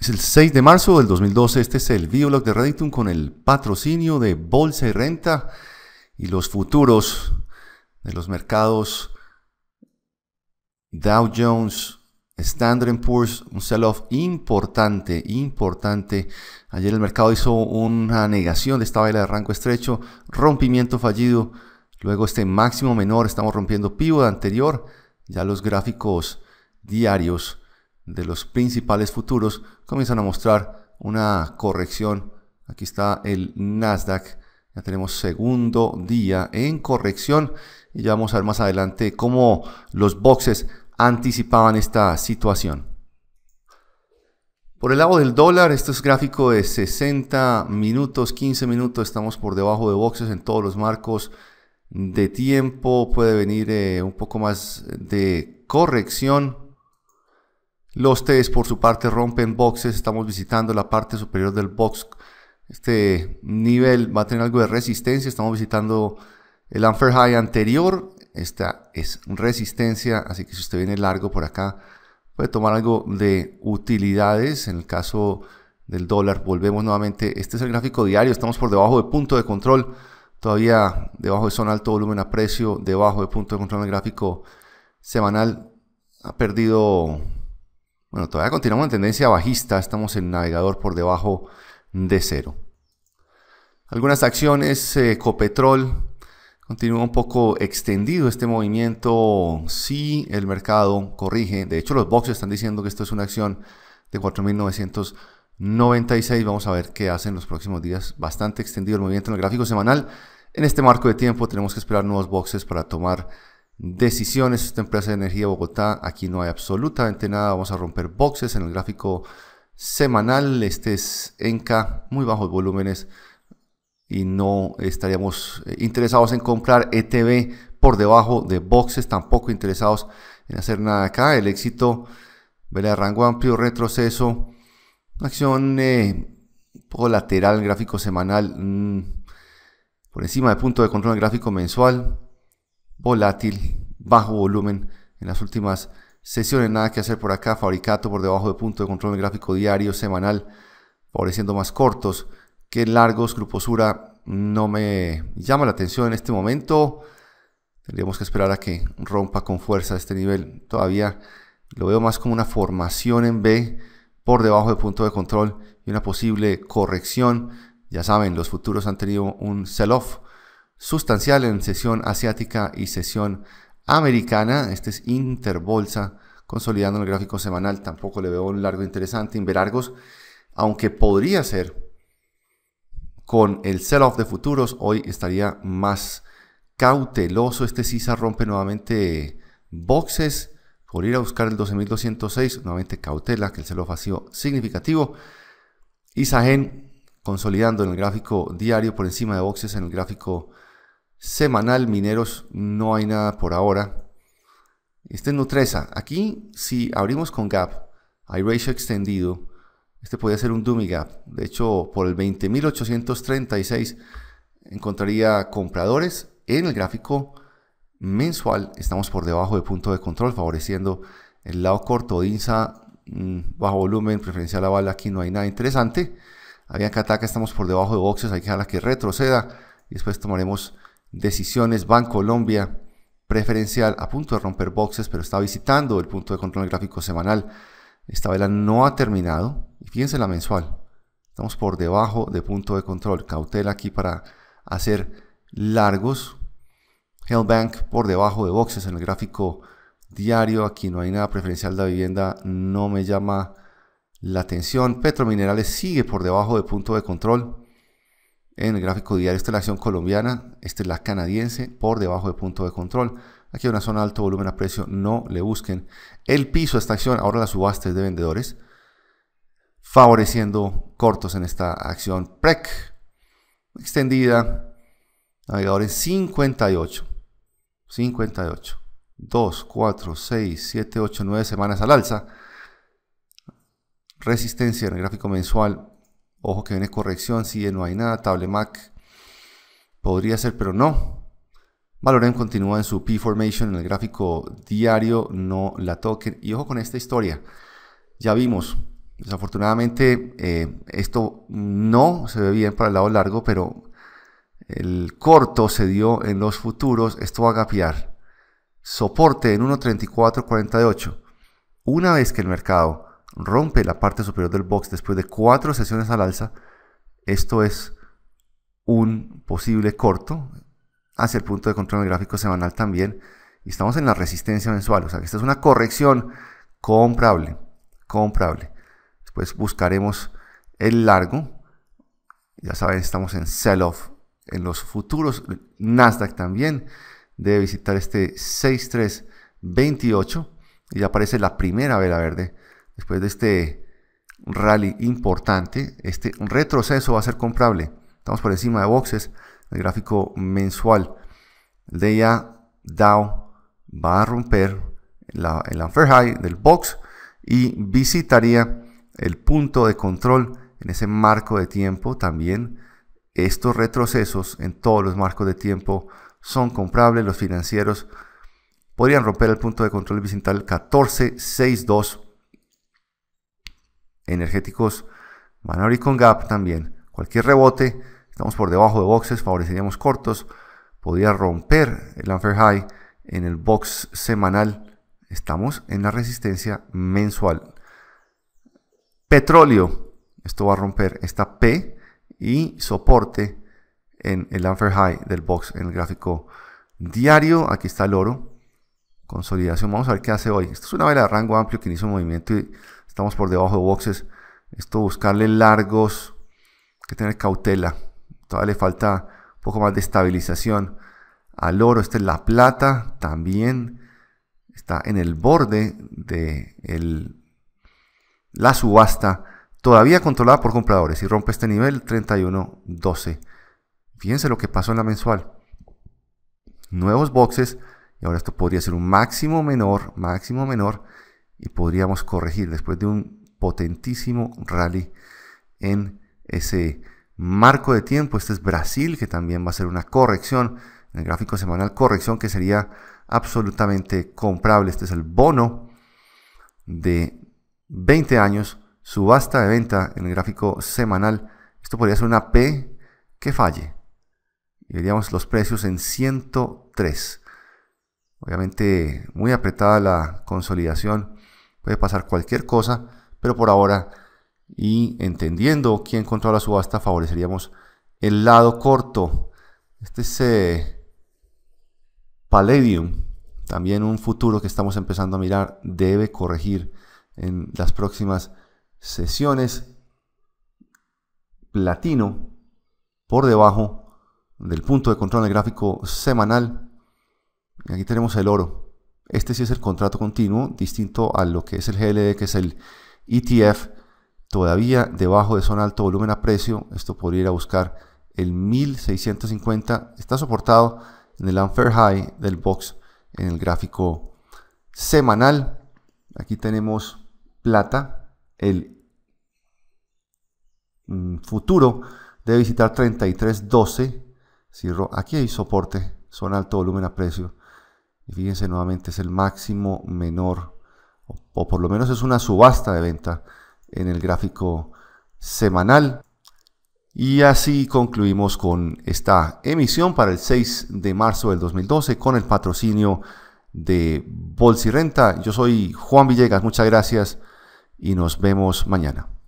Es el 6 de marzo del 2012. Este es el blog de redditum con el patrocinio de Bolsa y Renta y los futuros de los mercados Dow Jones, Standard Poor's, un sell-off importante, importante. Ayer el mercado hizo una negación de esta vela de rango estrecho, rompimiento fallido. Luego este máximo menor, estamos rompiendo de anterior. Ya los gráficos diarios de los principales futuros comienzan a mostrar una corrección. Aquí está el Nasdaq. Ya tenemos segundo día en corrección y ya vamos a ver más adelante cómo los boxes anticipaban esta situación. Por el lado del dólar, este es gráfico de 60 minutos, 15 minutos, estamos por debajo de boxes en todos los marcos de tiempo, puede venir eh, un poco más de corrección los T's por su parte rompen boxes, estamos visitando la parte superior del box. Este nivel va a tener algo de resistencia, estamos visitando el anfer High anterior. Esta es resistencia, así que si usted viene largo por acá, puede tomar algo de utilidades. En el caso del dólar, volvemos nuevamente. Este es el gráfico diario, estamos por debajo de punto de control, todavía debajo de zona alto volumen a precio, debajo de punto de control en el gráfico semanal. Ha perdido bueno, todavía continuamos en tendencia bajista, estamos en navegador por debajo de cero. Algunas acciones, eh, Ecopetrol. continúa un poco extendido este movimiento si el mercado corrige. De hecho, los boxes están diciendo que esto es una acción de 4.996. Vamos a ver qué hacen los próximos días. Bastante extendido el movimiento en el gráfico semanal. En este marco de tiempo tenemos que esperar nuevos boxes para tomar decisiones. Esta empresa de energía Bogotá, aquí no hay absolutamente nada. Vamos a romper boxes en el gráfico semanal. Este es Enca, muy bajos volúmenes y no estaríamos eh, interesados en comprar ETB por debajo de boxes, tampoco interesados en hacer nada acá. El éxito, vela de rango amplio, retroceso, acción eh, un poco lateral en gráfico semanal, mm, por encima de punto de control en gráfico mensual, volátil, bajo volumen en las últimas sesiones. Nada que hacer por acá, fabricato por debajo de punto de control en gráfico diario, semanal, favoreciendo más cortos que largos. Gruposura no me llama la atención en este momento. Tendríamos que esperar a que rompa con fuerza este nivel. Todavía lo veo más como una formación en B por debajo de punto de control y una posible corrección. Ya saben, los futuros han tenido un sell-off sustancial en sesión asiática y sesión americana. Este es Interbolsa, consolidando en el gráfico semanal. Tampoco le veo un largo interesante. Inverargos, aunque podría ser con el sell-off de futuros, hoy estaría más cauteloso. Este CISA rompe nuevamente boxes por ir a buscar el 12.206. Nuevamente cautela, que el sell-off ha sido significativo. Isagen consolidando en el gráfico diario por encima de boxes en el gráfico semanal mineros no hay nada por ahora. Este es Nutresa. Aquí si abrimos con gap, hay ratio extendido, este podría ser un dummy gap. De hecho, por el 20.836 encontraría compradores en el gráfico mensual. Estamos por debajo de punto de control, favoreciendo el lado corto de mm, bajo volumen, preferencial a bala. Aquí no hay nada interesante. Había ataca estamos por debajo de boxes, hay que dejarla que retroceda y después tomaremos Decisiones, Bancolombia, preferencial, a punto de romper boxes, pero está visitando el punto de control gráfico semanal. Esta vela no ha terminado. Y fíjense la mensual. Estamos por debajo de punto de control. Cautela aquí para hacer largos. Hellbank por debajo de boxes en el gráfico diario. Aquí no hay nada preferencial. de vivienda no me llama la atención. Petro Minerales sigue por debajo de punto de control. En el gráfico diario, esta es la acción colombiana, esta es la canadiense, por debajo de punto de control. Aquí hay una zona de alto volumen a precio, no le busquen. El piso a esta acción, ahora las subastas de vendedores, favoreciendo cortos en esta acción. PREC, extendida, en 58. 58. 2, 4, 6, 7, 8, 9 semanas al alza. Resistencia en el gráfico mensual Ojo que viene corrección, sigue, no hay nada, Mac, podría ser, pero no. Valorem continúa en su P-Formation en el gráfico diario, no la toquen. Y ojo con esta historia, ya vimos, desafortunadamente eh, esto no se ve bien para el lado largo, pero el corto se dio en los futuros, esto va a gapear. Soporte en 1.3448. Una vez que el mercado rompe la parte superior del box después de cuatro sesiones al alza, esto es un posible corto hacia el punto de control gráfico semanal también. Y estamos en la resistencia mensual, o sea que esta es una corrección comprable, comprable. Después buscaremos el largo. Ya saben, estamos en sell-off en los futuros. Nasdaq también debe visitar este 6328 y ya aparece la primera vela verde después de este rally importante, este retroceso va a ser comprable. Estamos por encima de boxes, el gráfico mensual. de ya Dow va a romper el unfair high del box y visitaría el punto de control en ese marco de tiempo también. Estos retrocesos en todos los marcos de tiempo son comprables. Los financieros podrían romper el punto de control visitar el 1462 energéticos van a con gap también. Cualquier rebote, estamos por debajo de boxes, favoreceríamos cortos. Podría romper el unfair high en el box semanal. Estamos en la resistencia mensual. Petróleo, esto va a romper esta P y soporte en el unfair high del box en el gráfico diario. Aquí está el oro. Consolidación, vamos a ver qué hace hoy. Esto es una vela de rango amplio que inicia un movimiento y estamos por debajo de boxes. Esto buscarle largos, hay que tener cautela. Todavía le falta un poco más de estabilización al oro. Esta es la plata, también está en el borde de la subasta, todavía controlada por compradores. Y rompe este nivel 31.12. Fíjense lo que pasó en la mensual. Nuevos boxes. Y ahora esto podría ser un máximo menor, máximo menor y podríamos corregir después de un potentísimo rally en ese marco de tiempo. Este es Brasil, que también va a ser una corrección en el gráfico semanal, corrección que sería absolutamente comprable. Este es el bono de 20 años, subasta de venta en el gráfico semanal. Esto podría ser una P que falle. Y veríamos los precios en 103. Obviamente muy apretada la consolidación Puede pasar cualquier cosa, pero por ahora y entendiendo quién controla la subasta favoreceríamos el lado corto. Este es eh, Palladium, también un futuro que estamos empezando a mirar, debe corregir en las próximas sesiones. Platino por debajo del punto de control del gráfico semanal. Aquí tenemos el oro. Este sí es el contrato continuo, distinto a lo que es el GLD, que es el ETF, todavía debajo de zona alto volumen a precio. Esto podría ir a buscar el 1650. Está soportado en el unfair high del box en el gráfico semanal. Aquí tenemos plata, el mm, futuro debe visitar 33.12. Aquí hay soporte, zona alto volumen a precio fíjense nuevamente, es el máximo menor, o, por lo menos es una subasta de venta en el gráfico semanal. Y así concluimos con esta emisión para el 6 de marzo del 2012 con el patrocinio de Renta. Yo soy Juan Villegas, muchas gracias y nos vemos mañana.